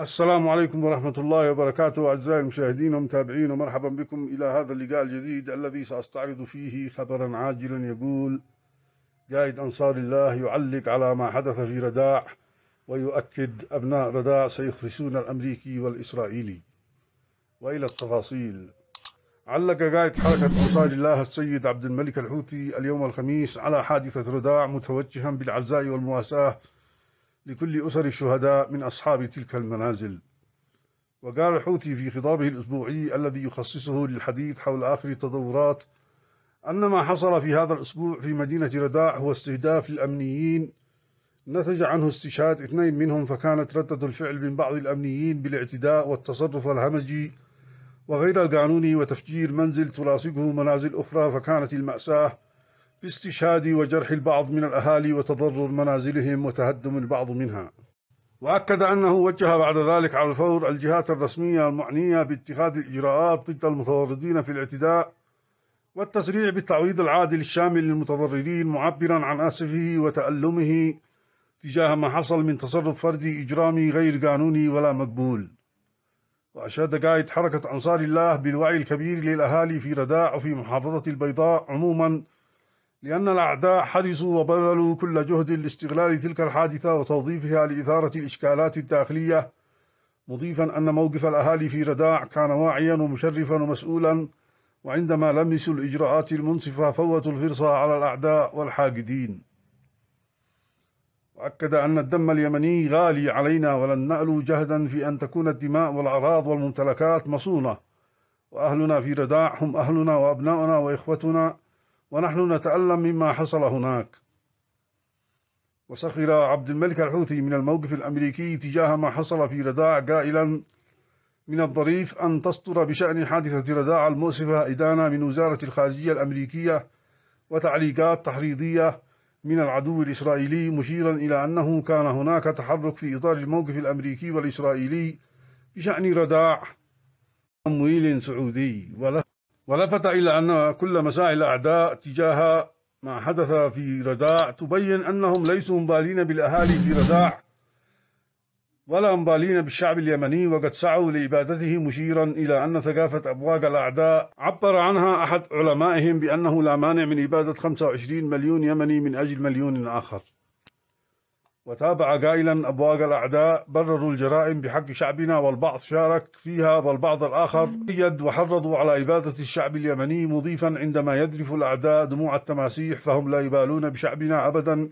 السلام عليكم ورحمة الله وبركاته أعزائي المشاهدين ومتابعين ومرحبا بكم إلى هذا اللقاء الجديد الذي سأستعرض فيه خبرا عاجلا يقول قائد أنصار الله يعلق على ما حدث في رداع ويؤكد أبناء رداع سيخرسون الأمريكي والإسرائيلي وإلى التفاصيل علق قائد حركة أنصار الله السيد عبد الملك الحوثي اليوم الخميس على حادثة رداع متوجها بالعزاء والمواساة لكل أسر الشهداء من أصحاب تلك المنازل وقال الحوثي في خطابه الأسبوعي الذي يخصصه للحديث حول آخر التطورات أن ما حصل في هذا الأسبوع في مدينة رداع هو استهداف للأمنيين نتج عنه استشهاد اثنين منهم فكانت ردة الفعل من بعض الأمنيين بالاعتداء والتصرف الهمجي وغير القانوني وتفجير منزل تلاصقه منازل أخرى فكانت المأساة باستشهاد وجرح البعض من الأهالي وتضرر منازلهم وتهدم البعض منها وأكد أنه وجه بعد ذلك على الفور الجهات الرسمية المعنية باتخاذ الإجراءات ضد المتورطين في الاعتداء والتسريع بالتعويض العادل الشامل للمتضررين معبرا عن أسفه وتألمه تجاه ما حصل من تصرف فردي إجرامي غير قانوني ولا مقبول وأشاد قائد حركة أنصار الله بالوعي الكبير للأهالي في رداء وفي محافظة البيضاء عموما لأن الأعداء حرصوا وبذلوا كل جهد لاستغلال تلك الحادثة وتوظيفها لإثارة الإشكالات الداخلية مضيفا أن موقف الأهالي في رداع كان واعيا ومشرفا ومسؤولا وعندما لمسوا الإجراءات المنصفة فوتوا الفرصة على الأعداء والحاقدين وأكد أن الدم اليمني غالي علينا ولن نألو جهدا في أن تكون الدماء والأعراض والممتلكات مصونة وأهلنا في رداع هم أهلنا وأبناؤنا وإخوتنا ونحن نتألم مما حصل هناك وسخر عبد الملك الحوثي من الموقف الأمريكي تجاه ما حصل في رداع قائلا من الظريف أن تصدر بشأن حادثة رداع المؤسفة إدانة من وزارة الخارجية الأمريكية وتعليقات تحريضية من العدو الإسرائيلي مشيرا إلى أنه كان هناك تحرك في إطار الموقف الأمريكي والإسرائيلي بشأن رداع تمويل سعودي وله ولفت إلى أن كل مساعي الأعداء تجاه ما حدث في رداع تبين أنهم ليسوا مبالين بالأهالي في رداع ولا مبالين بالشعب اليمني وقد سعوا لإبادته مشيرا إلى أن ثقافة أبواق الأعداء عبر عنها أحد علمائهم بأنه لا مانع من إبادة 25 مليون يمني من أجل مليون آخر وتابع قائلا أبواق الأعداء برروا الجرائم بحق شعبنا والبعض شارك فيها والبعض الآخر قيد وحرضوا على إبادة الشعب اليمني مضيفا عندما يذرف الأعداء دموع التماسيح فهم لا يبالون بشعبنا أبدا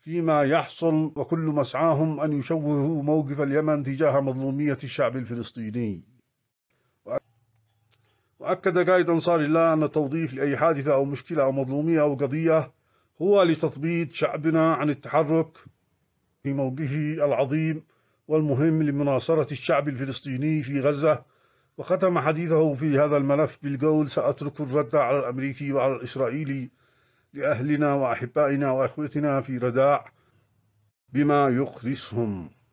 فيما يحصل وكل مسعاهم أن يشوهوا موقف اليمن تجاه مظلومية الشعب الفلسطيني وأكد قائد أنصار الله أن التوظيف لأي حادثة أو مشكلة أو مظلومية أو قضية هو لتثبيت شعبنا عن التحرك في موقفه العظيم والمهم لمناصرة الشعب الفلسطيني في غزة وختم حديثه في هذا الملف بالقول سأترك الرد على الأمريكي وعلى الإسرائيلي لأهلنا وأحبائنا وأخوتنا في رداع بما يقرصهم